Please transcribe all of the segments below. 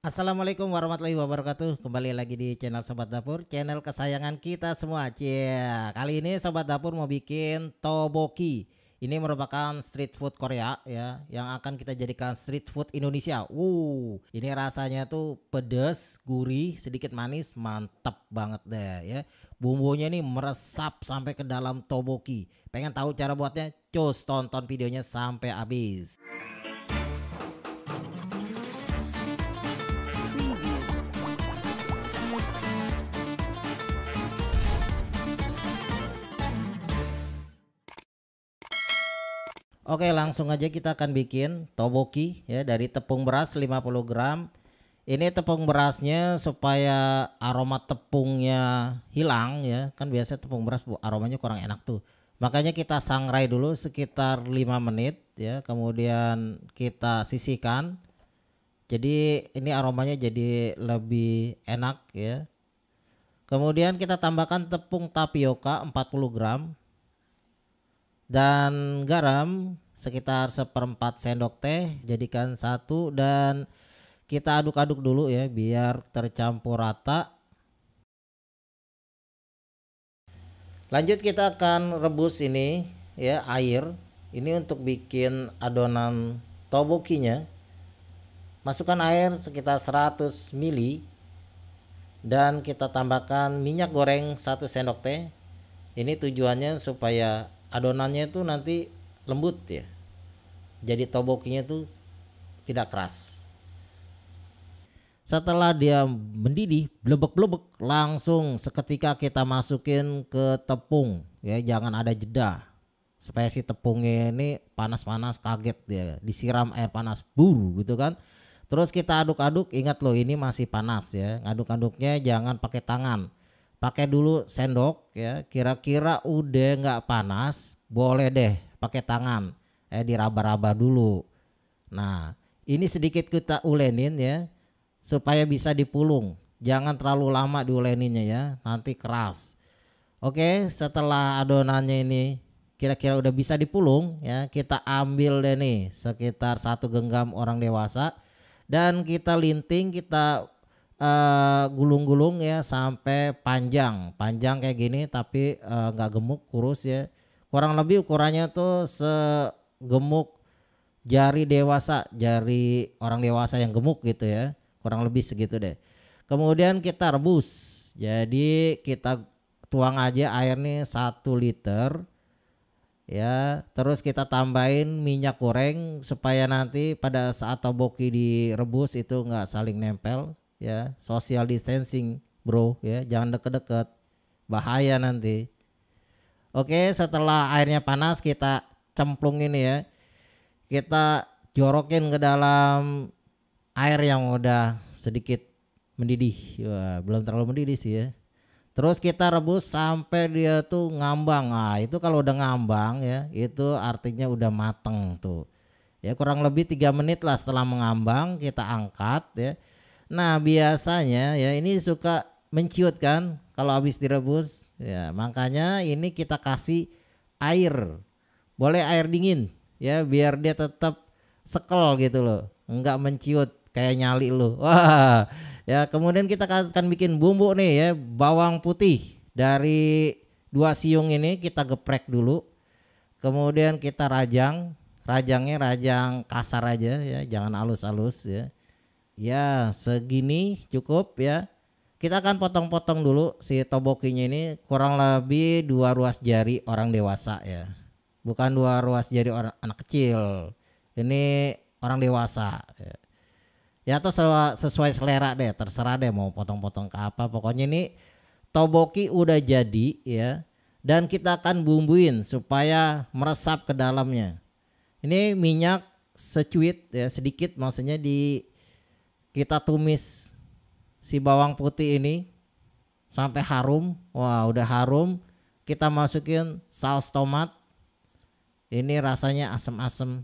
Assalamualaikum warahmatullahi wabarakatuh Kembali lagi di channel Sobat Dapur Channel kesayangan kita semua yeah. Kali ini Sobat Dapur mau bikin Toboki Ini merupakan street food Korea ya Yang akan kita jadikan street food Indonesia Wuh, Ini rasanya tuh pedes, gurih, sedikit manis Mantep banget deh ya Bumbunya ini meresap sampai ke dalam Toboki Pengen tahu cara buatnya? Cus tonton videonya sampai habis Oke, langsung aja kita akan bikin toboki ya dari tepung beras 50 gram. Ini tepung berasnya supaya aroma tepungnya hilang ya. Kan biasanya tepung beras aromanya kurang enak tuh. Makanya kita sangrai dulu sekitar 5 menit ya, kemudian kita sisihkan. Jadi ini aromanya jadi lebih enak ya. Kemudian kita tambahkan tepung tapioka 40 gram dan garam sekitar seperempat sendok teh jadikan satu dan kita aduk-aduk dulu ya biar tercampur rata lanjut kita akan rebus ini ya air ini untuk bikin adonan tobokinya masukkan air sekitar 100 ml dan kita tambahkan minyak goreng satu sendok teh ini tujuannya supaya adonannya itu nanti lembut ya jadi tobokinya itu tidak keras setelah dia mendidih blebek-blebek langsung seketika kita masukin ke tepung ya jangan ada jeda supaya si tepungnya ini panas-panas kaget dia disiram air panas buru gitu kan terus kita aduk-aduk ingat loh ini masih panas ya aduk-aduknya jangan pakai tangan pakai dulu sendok ya kira-kira udah nggak panas boleh deh pakai tangan eh diraba-raba dulu nah ini sedikit kita ulenin ya supaya bisa dipulung jangan terlalu lama diuleninnya ya nanti keras oke setelah adonannya ini kira-kira udah bisa dipulung ya kita ambil deh nih sekitar satu genggam orang dewasa dan kita linting kita gulung eh, gulung-gulung ya sampai panjang panjang kayak gini tapi eh, nggak uh, gemuk kurus ya kurang lebih ukurannya tuh segemuk jari dewasa jari orang dewasa yang gemuk gitu ya kurang lebih segitu deh kemudian kita rebus jadi kita tuang aja air nih satu liter ya terus kita tambahin minyak goreng supaya nanti pada saat toboki direbus itu nggak saling nempel ya social distancing bro ya jangan deket-deket bahaya nanti oke setelah airnya panas kita cemplung ini ya kita jorokin ke dalam air yang udah sedikit mendidih Wah, belum terlalu mendidih sih ya terus kita rebus sampai dia tuh ngambang ah itu kalau udah ngambang ya itu artinya udah mateng tuh ya kurang lebih tiga menit lah setelah mengambang kita angkat ya Nah biasanya ya ini suka menciut kan kalau habis direbus. Ya makanya ini kita kasih air. Boleh air dingin ya biar dia tetap sekel gitu loh. Enggak menciut kayak nyali lu. Wah. Ya kemudian kita akan bikin bumbu nih ya bawang putih dari dua siung ini kita geprek dulu. Kemudian kita rajang rajangnya rajang kasar aja ya jangan alus-alus ya Ya, segini cukup ya. Kita akan potong-potong dulu si tobokinya ini kurang lebih dua ruas jari orang dewasa ya. Bukan dua ruas jari orang anak kecil. Ini orang dewasa. Ya, ya atau sesuai selera deh, terserah deh mau potong-potong ke apa. Pokoknya ini toboki udah jadi ya. Dan kita akan bumbuin supaya meresap ke dalamnya. Ini minyak secuit ya sedikit maksudnya di kita tumis si bawang putih ini sampai harum. Wah, udah harum. Kita masukin saus tomat. Ini rasanya asem-asem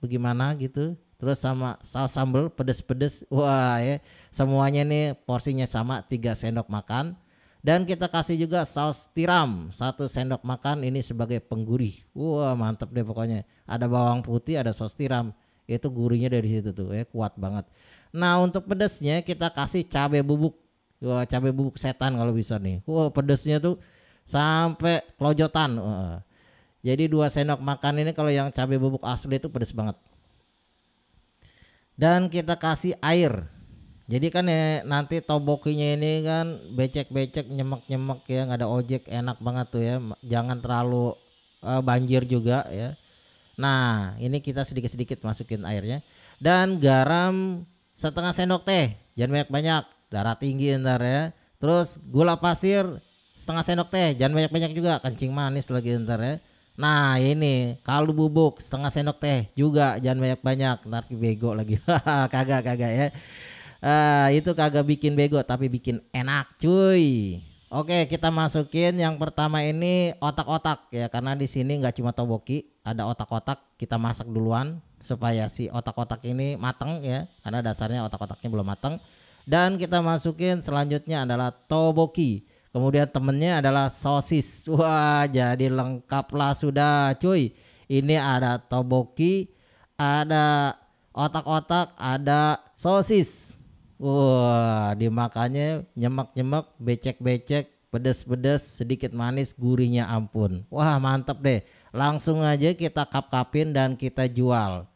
bagaimana gitu. Terus sama saus sambal pedes-pedes. Wah, ya. Semuanya nih porsinya sama 3 sendok makan. Dan kita kasih juga saus tiram satu sendok makan ini sebagai penggurih. Wah mantep deh pokoknya. Ada bawang putih, ada saus tiram. Itu gurinya dari situ tuh ya kuat banget. Nah untuk pedesnya kita kasih cabai bubuk. Wah cabai bubuk setan kalau bisa nih. Wah pedesnya tuh sampai kelojotan Wah. Jadi dua sendok makan ini kalau yang cabai bubuk asli itu pedes banget. Dan kita kasih air. Jadi kan ya, nanti tobokinya ini kan becek-becek nyemek-nyemek ya nggak ada ojek enak banget tuh ya. Jangan terlalu uh, banjir juga ya. Nah, ini kita sedikit-sedikit masukin airnya dan garam setengah sendok teh jangan banyak banyak darah tinggi ntar ya terus gula pasir setengah sendok teh jangan banyak banyak juga kencing manis lagi ntar ya nah ini kaldu bubuk setengah sendok teh juga jangan banyak banyak ntar bego lagi kagak kagak ya uh, itu kagak bikin bego tapi bikin enak cuy Oke, kita masukin yang pertama ini otak-otak ya, karena di sini nggak cuma toboki, ada otak-otak kita masak duluan supaya si otak-otak ini matang ya karena dasarnya otak-otaknya belum matang dan kita masukin selanjutnya adalah toboki kemudian temennya adalah sosis wah jadi lengkap lah sudah cuy ini ada toboki ada otak-otak ada sosis wah dimakannya nyemek-nyemek becek-becek pedes-pedes, sedikit manis, gurihnya ampun. Wah mantap deh. Langsung aja kita kap-kapin dan kita jual.